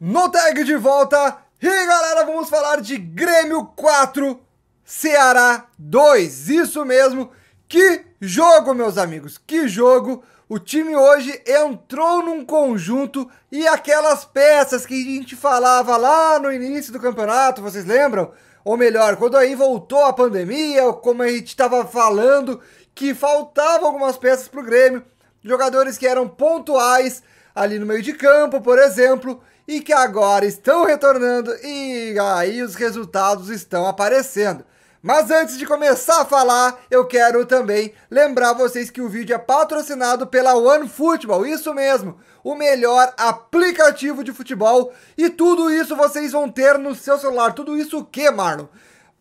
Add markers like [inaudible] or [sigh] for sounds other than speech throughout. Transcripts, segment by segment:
No tag de volta, e galera, vamos falar de Grêmio 4, Ceará 2. Isso mesmo, que jogo, meus amigos, que jogo. O time hoje entrou num conjunto e aquelas peças que a gente falava lá no início do campeonato, vocês lembram? Ou melhor, quando aí voltou a pandemia, como a gente estava falando, que faltavam algumas peças para o Grêmio, jogadores que eram pontuais ali no meio de campo, por exemplo, e que agora estão retornando e aí os resultados estão aparecendo. Mas antes de começar a falar, eu quero também lembrar vocês que o vídeo é patrocinado pela OneFootball, isso mesmo, o melhor aplicativo de futebol e tudo isso vocês vão ter no seu celular. Tudo isso o que, Marlon?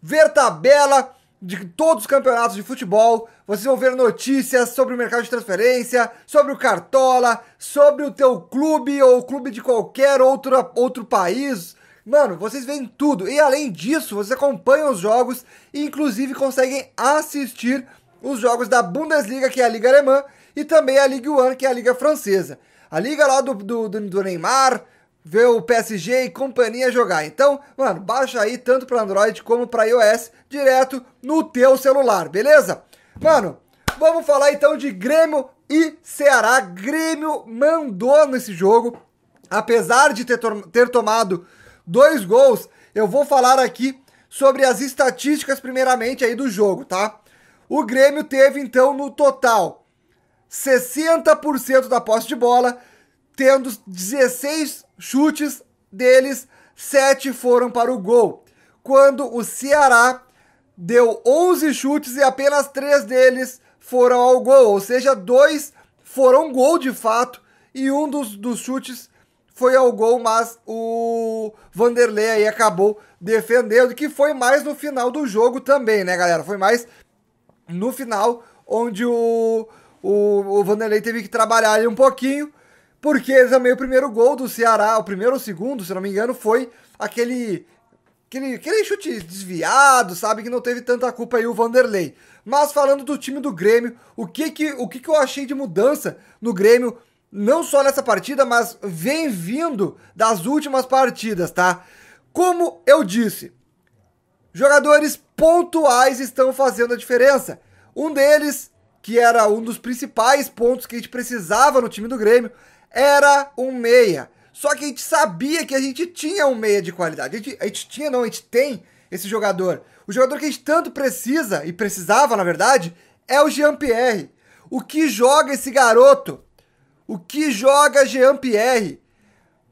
Ver tabela, de todos os campeonatos de futebol. Vocês vão ver notícias sobre o mercado de transferência, sobre o Cartola, sobre o teu clube ou o clube de qualquer outro, outro país. Mano, vocês veem tudo. E além disso, vocês acompanham os jogos e inclusive conseguem assistir os jogos da Bundesliga, que é a Liga Alemã, e também a Ligue 1, que é a Liga Francesa. A Liga lá do, do, do Neymar, ver o PSG e companhia jogar. Então, mano, baixa aí tanto para Android como para iOS direto no teu celular, beleza? Mano, vamos falar então de Grêmio e Ceará. Grêmio mandou nesse jogo, apesar de ter, to ter tomado dois gols. Eu vou falar aqui sobre as estatísticas primeiramente aí do jogo, tá? O Grêmio teve então no total 60% da posse de bola, tendo 16 chutes deles, 7 foram para o gol. Quando o Ceará deu 11 chutes e apenas 3 deles foram ao gol, ou seja, dois foram gol de fato e um dos, dos chutes foi ao gol, mas o Vanderlei aí acabou defendendo, que foi mais no final do jogo também, né, galera? Foi mais no final onde o, o, o Vanderlei teve que trabalhar ali um pouquinho, porque também o primeiro gol do Ceará, o primeiro ou segundo, se não me engano, foi aquele aquele, aquele chute desviado, sabe? Que não teve tanta culpa aí o Vanderlei. Mas falando do time do Grêmio, o que que, o que, que eu achei de mudança no Grêmio, não só nessa partida, mas vem vindo das últimas partidas, tá? Como eu disse, jogadores pontuais estão fazendo a diferença. Um deles, que era um dos principais pontos que a gente precisava no time do Grêmio, era um meia. Só que a gente sabia que a gente tinha um meia de qualidade. A gente, a gente tinha, não, a gente tem esse jogador. O jogador que a gente tanto precisa, e precisava, na verdade, é o Jean-Pierre. O que joga esse garoto? O que joga Jean-Pierre?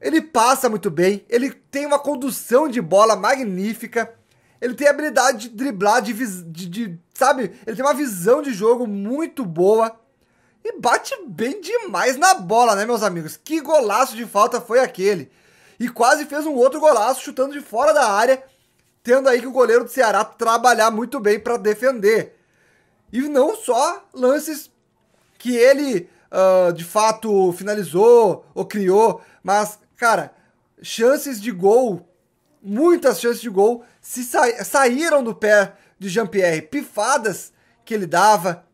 Ele passa muito bem, ele tem uma condução de bola magnífica, ele tem a habilidade de driblar, de, de, de sabe? Ele tem uma visão de jogo muito boa. E bate bem demais na bola, né, meus amigos? Que golaço de falta foi aquele. E quase fez um outro golaço chutando de fora da área, tendo aí que o goleiro do Ceará trabalhar muito bem para defender. E não só lances que ele uh, de fato finalizou ou criou, mas, cara, chances de gol, muitas chances de gol, se sa saíram do pé de Jean-Pierre. Pifadas que ele dava,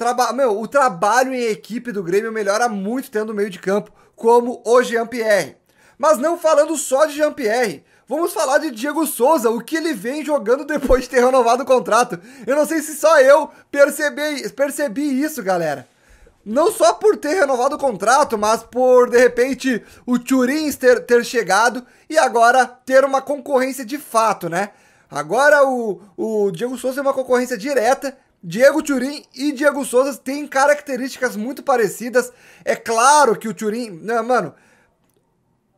Traba meu, o trabalho em equipe do Grêmio melhora muito tendo meio de campo, como o Jean-Pierre. Mas não falando só de Jean-Pierre, vamos falar de Diego Souza, o que ele vem jogando depois de ter renovado o contrato. Eu não sei se só eu percebi, percebi isso, galera. Não só por ter renovado o contrato, mas por, de repente, o Turins ter, ter chegado e agora ter uma concorrência de fato, né? Agora o, o Diego Souza é uma concorrência direta Diego Turin e Diego Souza têm características muito parecidas. É claro que o Turin, né, mano,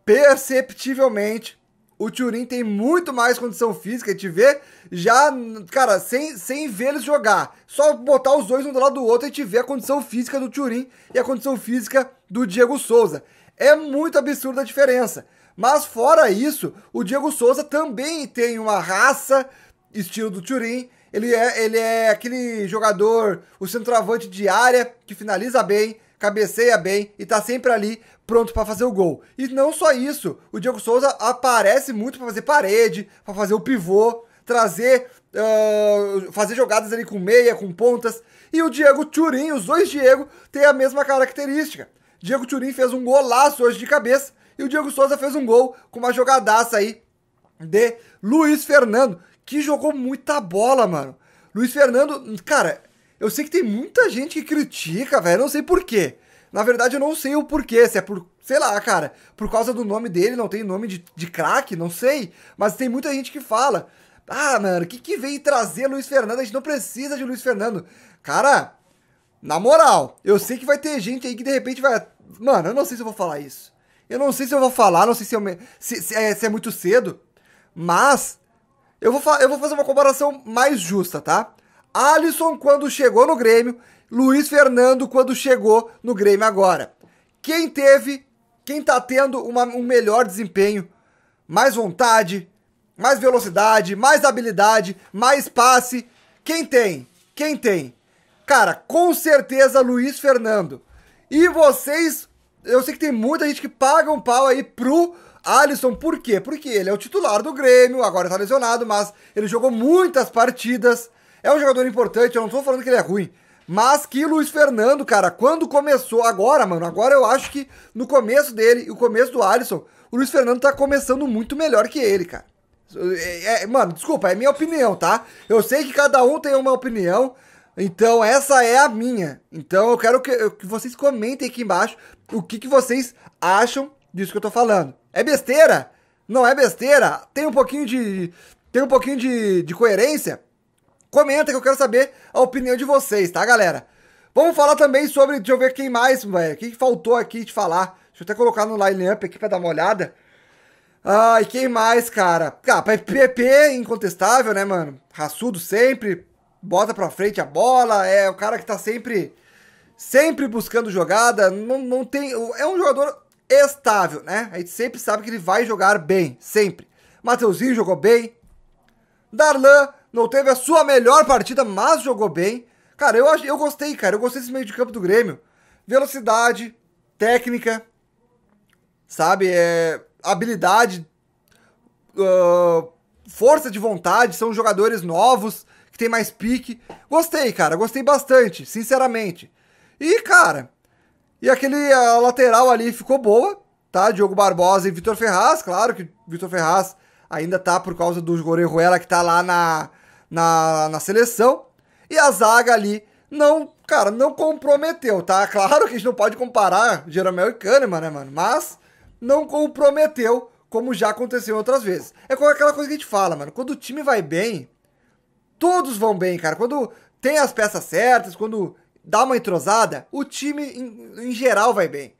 perceptivelmente o Turin tem muito mais condição física, E te ver já, cara, sem, sem ver eles jogar. Só botar os dois um do lado do outro, e te ver a condição física do Turin e a condição física do Diego Souza. É muito absurda a diferença. Mas fora isso, o Diego Souza também tem uma raça, estilo do Turin. Ele é, ele é aquele jogador, o centroavante de área, que finaliza bem, cabeceia bem e tá sempre ali pronto para fazer o gol. E não só isso, o Diego Souza aparece muito para fazer parede, para fazer o pivô, trazer, uh, fazer jogadas ali com meia, com pontas. E o Diego Turim, os dois Diego, têm a mesma característica. Diego Turim fez um golaço hoje de cabeça e o Diego Souza fez um gol com uma jogadaça aí de Luiz Fernando que jogou muita bola, mano. Luiz Fernando, cara, eu sei que tem muita gente que critica, velho, não sei porquê. Na verdade, eu não sei o porquê, se é por, sei lá, cara, por causa do nome dele, não tem nome de, de craque, não sei. Mas tem muita gente que fala, ah, mano, o que, que veio trazer Luiz Fernando? A gente não precisa de Luiz Fernando. Cara, na moral, eu sei que vai ter gente aí que de repente vai. Mano, eu não sei se eu vou falar isso. Eu não sei se eu vou falar, não sei se, eu me... se, se, é, se é muito cedo. Mas eu vou, eu vou fazer uma comparação mais justa, tá? Alisson quando chegou no Grêmio, Luiz Fernando quando chegou no Grêmio agora. Quem teve, quem tá tendo uma, um melhor desempenho, mais vontade, mais velocidade, mais habilidade, mais passe, quem tem? Quem tem? Cara, com certeza Luiz Fernando. E vocês, eu sei que tem muita gente que paga um pau aí pro Alisson, por quê? Porque ele é o titular do Grêmio, agora tá lesionado, mas ele jogou muitas partidas. É um jogador importante, eu não tô falando que ele é ruim. Mas que Luiz Fernando, cara, quando começou, agora, mano, agora eu acho que no começo dele e o começo do Alisson, o Luiz Fernando tá começando muito melhor que ele, cara. É, é, mano, desculpa, é minha opinião, tá? Eu sei que cada um tem uma opinião, então essa é a minha. Então eu quero que, que vocês comentem aqui embaixo o que, que vocês acham disso que eu tô falando. É besteira? Não é besteira? Tem um pouquinho de. Tem um pouquinho de, de coerência? Comenta que eu quero saber a opinião de vocês, tá, galera? Vamos falar também sobre. Deixa eu ver quem mais, velho. O que, faltou aqui de falar? Deixa eu até colocar no line-up aqui pra dar uma olhada. Ai, quem mais, cara? Cara, ah, PP, é incontestável, né, mano? Raçudo sempre, bota pra frente a bola, é o cara que tá sempre sempre buscando jogada, não, não tem... É um jogador estável, né? A gente sempre sabe que ele vai jogar bem, sempre. Mateuzinho jogou bem. Darlan não teve a sua melhor partida, mas jogou bem. Cara, eu, eu gostei, cara. Eu gostei desse meio de campo do Grêmio. Velocidade, técnica, sabe? É, habilidade, uh, força de vontade. São jogadores novos, que tem mais pique. Gostei, cara. Gostei bastante, sinceramente. E, cara, e aquele a lateral ali ficou boa, tá? Diogo Barbosa e Vitor Ferraz, claro que Vitor Ferraz ainda tá por causa do Gorejuela que tá lá na, na, na seleção. E a zaga ali não, cara, não comprometeu, tá? [laughs] Claro que a gente não pode comparar Jeromel e Kahneman, né, mano? Mas não comprometeu como já aconteceu outras vezes. É com é aquela coisa que a gente fala, mano. Quando o time vai bem, todos vão bem, cara. Quando tem as peças certas, quando dá uma entrosada, o time em, em geral vai bem.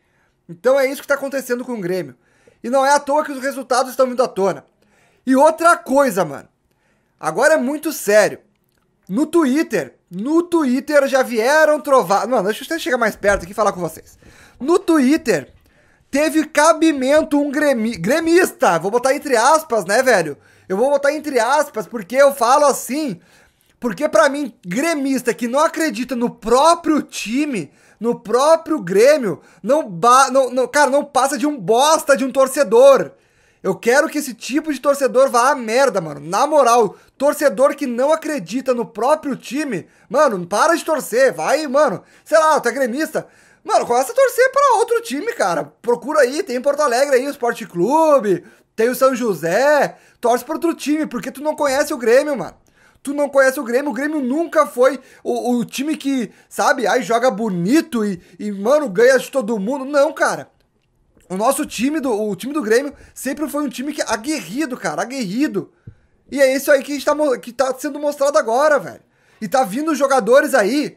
Então é isso que está acontecendo com o Grêmio. E não é à toa que os resultados estão vindo à tona. E outra coisa, mano. Agora é muito sério. No Twitter, no Twitter já vieram trovar. Mano, deixa eu chegar mais perto aqui e falar com vocês. No Twitter, teve cabimento um gremi... gremista. Vou botar entre aspas, né, velho? Eu vou botar entre aspas porque eu falo assim porque para mim, gremista que não acredita no próprio time, no próprio Grêmio, não, ba não, não, cara, não passa de um bosta de um torcedor. Eu quero que esse tipo de torcedor vá à merda, mano. Na moral, torcedor que não acredita no próprio time, mano, para de torcer, vai, mano. Sei lá, tu é gremista. Mano, começa a torcer para outro time, cara. Procura aí, tem Porto Alegre aí o Esporte Clube, tem o São José. Torce para outro time, porque tu não conhece o Grêmio, mano tu não conhece o Grêmio. O Grêmio nunca foi o, o time que, sabe, aí joga bonito e, e, mano, ganha de todo mundo. Não, cara. O nosso time, do, o time do Grêmio, sempre foi um time que é aguerrido, cara, aguerrido. E é isso aí que, a gente tá, que tá sendo mostrado agora, velho. E tá vindo jogadores aí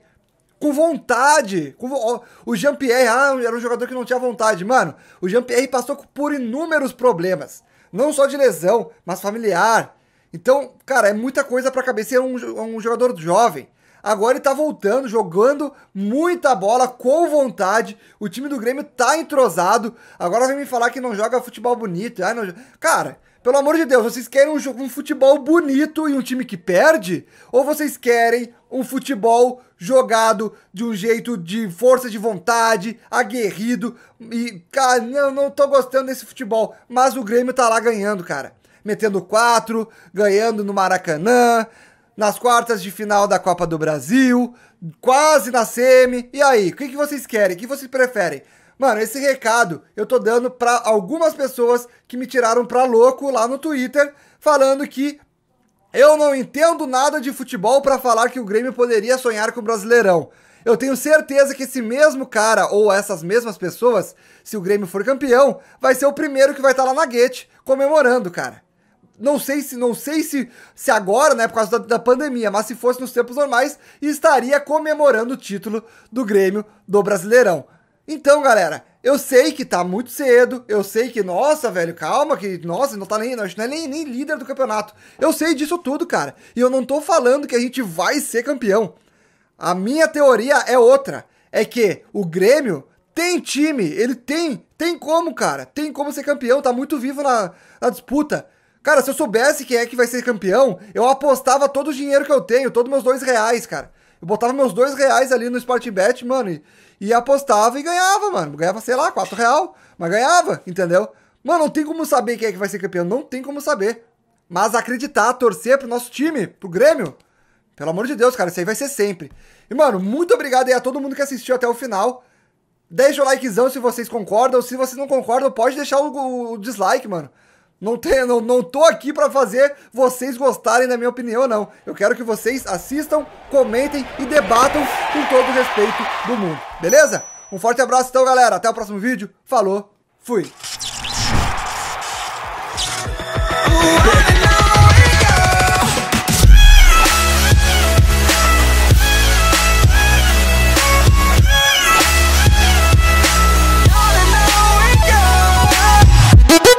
com vontade. Com O Jean-Pierre, ah, era um jogador que não tinha vontade. Mano, o Jean-Pierre passou por inúmeros problemas. Não só de lesão, mas familiar, então, cara, é muita coisa para a cabeça. É um, é um jogador jovem. Agora ele tá voltando, jogando muita bola, com vontade. O time do Grêmio tá entrosado. Agora vem me falar que não joga futebol bonito. Ai, não... Cara, pelo amor de Deus, vocês querem um, um futebol bonito e um time que perde? Ou vocês querem um futebol jogado de um jeito de força de vontade, aguerrido? E, cara, não, não tô gostando desse futebol. Mas o Grêmio tá lá ganhando, cara metendo quatro, ganhando no Maracanã, nas quartas de final da Copa do Brasil, quase na semi. E aí, o que, que vocês querem? O que vocês preferem? Mano, esse recado eu tô dando para algumas pessoas que me tiraram pra louco lá no Twitter, falando que eu não entendo nada de futebol para falar que o Grêmio poderia sonhar com o Brasileirão. Eu tenho certeza que esse mesmo cara ou essas mesmas pessoas, se o Grêmio for campeão, vai ser o primeiro que vai estar tá lá na Guete comemorando, cara. Não sei se não sei se, se agora, né, por causa da, da, pandemia, mas se fosse nos tempos normais, estaria comemorando o título do Grêmio do Brasileirão. Então, galera, eu sei que tá muito cedo, eu sei que, nossa, velho, calma, que, nossa, não tá nem, a gente não é nem, nem líder do campeonato. Eu sei disso tudo, cara. E eu não tô falando que a gente vai ser campeão. A minha teoria é outra. É que o Grêmio tem time, ele tem, tem como, cara. Tem como ser campeão, tá muito vivo na, na disputa. Cara, se eu soubesse quem é que vai ser campeão, eu apostava todo o dinheiro que eu tenho, todos meus dois reais, cara. Eu botava meus dois reais ali no Sportbet, mano, e, e apostava e ganhava, mano. Ganhava, sei lá, quatro real, mas ganhava, entendeu? Mano, não tem como saber quem é que vai ser campeão, não tem como saber. Mas acreditar, torcer pro nosso time, pro Grêmio, pelo amor de Deus, cara, isso aí vai ser sempre. E, mano, muito obrigado aí a todo mundo que assistiu até o final. Deixa o likezão se vocês concordam, se vocês não concordam, pode deixar o, o dislike, mano. Não, tem, não, não tô aqui para fazer vocês gostarem da minha opinião, não. Eu quero que vocês assistam, comentem e debatam com todo o respeito do mundo. Beleza? Um forte abraço então, galera. Até o próximo vídeo. Falou. Fui.